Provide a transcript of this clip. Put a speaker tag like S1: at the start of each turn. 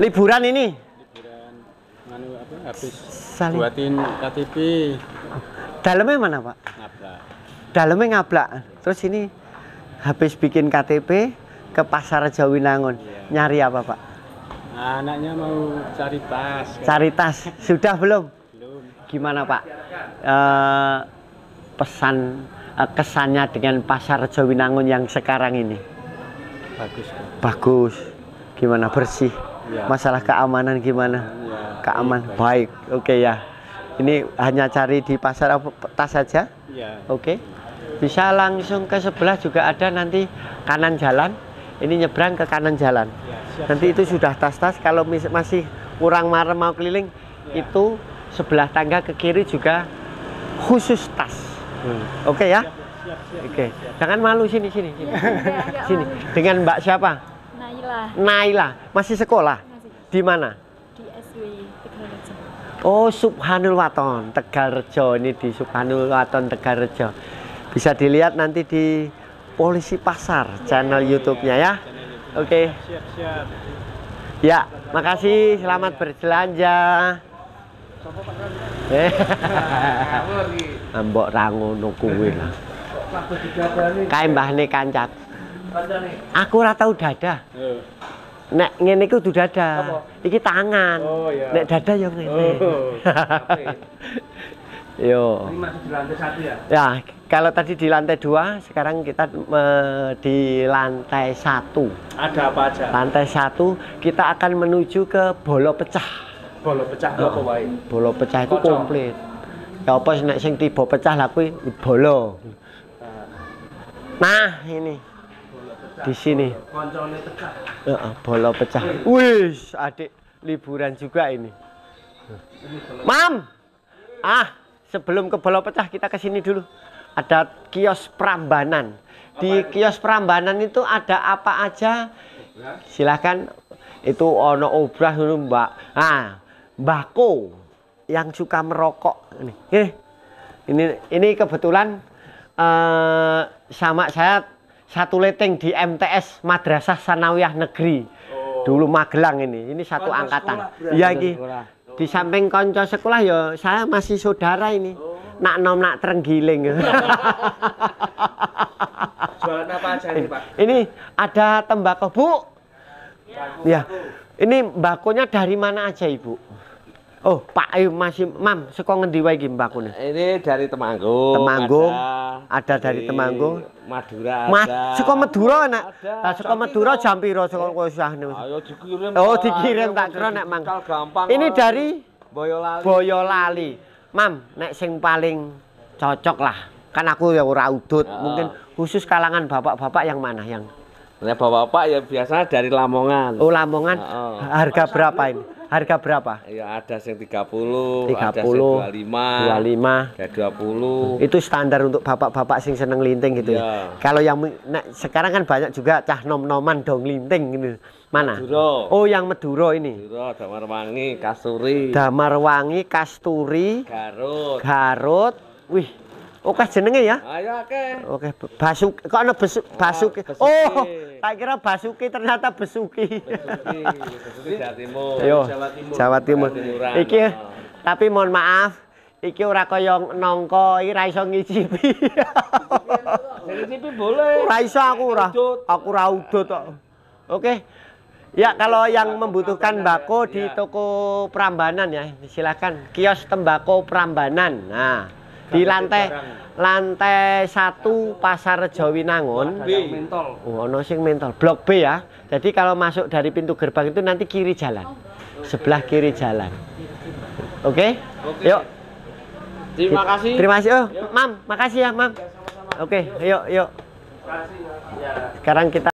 S1: Liburan ini? Liburan. Manu apa? Habis Saling. buatin KTP. Dalamnya mana, Pak? Ngablak. Dalamnya ngablak. Terus ini habis bikin KTP ke Pasar Jawinangun. Iya. Nyari apa, Pak? Anaknya mau cari tas. Kan? Cari tas. Sudah belum? Belum. Gimana, Pak? e, pesan eh, kesannya dengan Pasar Jawinangun yang sekarang ini? Bagus. Bagus. Gimana bersih? ya. masalah keamanan gimana ya, keaman baik, baik. oke okay, ya ini hanya cari di pasar tas saja ya. oke okay. bisa langsung ke sebelah juga ada nanti kanan jalan ini nyebrang ke kanan jalan ya, siap, nanti itu sudah tas-tas kalau masih kurang marah mau keliling ya. itu sebelah tangga ke kiri juga khusus tas hmm. oke okay, ya Oke, okay. jangan malu sini sini sini. Iya, iya, iya, sini dengan Mbak siapa? Naila. Naila, masih sekolah? Masih. Di mana? Di SW Tegalrejo. Oh, Subhanul Waton, Tegalrejo. Ini di Subhanul Waton, Tegalrejo. Bisa dilihat nanti di Polisi Pasar yeah. channel YouTube-nya ya. Oke. Okay. Ya, makasih. Selamat berbelanja. Ambok rangu nukuwi lah. lah. Kae ini kancak. Aku ora tahu dada. Uh. Nek ngene iku dada. Apa? Iki tangan. Oh, iya. Nek dada ya ngene. Oh, Yo. Ini masih di lantai satu ya? Ya, kalau tadi di lantai dua, sekarang kita me, di lantai satu. Ada apa aja? Lantai satu, kita akan menuju ke bolo pecah. Bolo pecah oh. apa wae? Bolo pecah itu Kocok. komplit. Ya apa sih nek sing tiba pecah lah kuwi bolo. Nah, nah ini di sini. Uh, pecah. Wih, adik liburan juga ini. Mam, ah sebelum ke bolo pecah kita ke sini dulu. Ada kios Prambanan. Di kios Prambanan itu ada apa aja? Ya. Silahkan. Itu ono obrah dulu mbak. Ah, mbakku yang suka merokok. Ini, eh, ini, ini kebetulan uh, sama saya satu leteng di MTS Madrasah Sanawiyah Negeri. Oh. Dulu Magelang ini. Ini satu konco angkatan. Ya iki. Di samping konco sekolah ya saya masih saudara ini. Oh. Nak nom nak terenggiling. Jualan apa aja ini, Pak? Ini ada tembakau, Bu. Ya. ya. Ini bakunya dari mana aja, Ibu? Oh, Pak Ayu masih Mam, saka ngendi wae iki mbakune? Ini dari Temanggung. Temanggung. Ada, ada dari Temanggung. Madura. Mas, saka Madura nak? Lah saka Madura jam piro saka eh, kowe Ayo dikirim. Oh, dikirim tak kira nek Mang. Gampang, ini dari Boyolali. Boyolali. Mam, nek sing paling cocok lah. Kan aku ya ora udut, ya. mungkin khusus kalangan bapak-bapak yang mana yang? Nek bapak-bapak ya biasa dari Lamongan. Oh, Lamongan. Ya. Harga berapa ini? harga berapa? Ya ada yang 30, 30 ada yang 25, 25, ada 20. Itu standar untuk bapak-bapak sing seneng linting gitu ya. ya. Kalau yang nah, sekarang kan banyak juga cah nom-noman dong linting gitu.
S2: Mana? Maduro.
S1: Oh, yang meduro ini. Meduro, Damarwangi, Kasturi. Damarwangi, Kasturi, Garut. Garut. Wih, Oke jenenge ya? Ayo oke. Oke, okay. basuk kok ana basuk basuk. Oh, tak kira Basuki ternyata Besuki. Besuki, Besuki Jawa Timur. Yo, Jawa Timur. Jawa Timur. iki oh. tapi mohon maaf, iki ora kaya nongko iki ra iso ngicipi. Ngicipi boleh. Ora iso aku ora. Aku ora udut kok. Oke. Ya kalau yang membutuhkan bako di iya. toko Prambanan ya, silakan kios tembakau Prambanan. Nah, di lantai lantai satu pasar Jawi Nangun oh no sing mentol blok B ya jadi kalau masuk dari pintu gerbang itu nanti kiri jalan sebelah kiri jalan oke okay? yuk terima kasih terima kasih oh mam makasih ya mam oke okay, yuk yuk ya. sekarang kita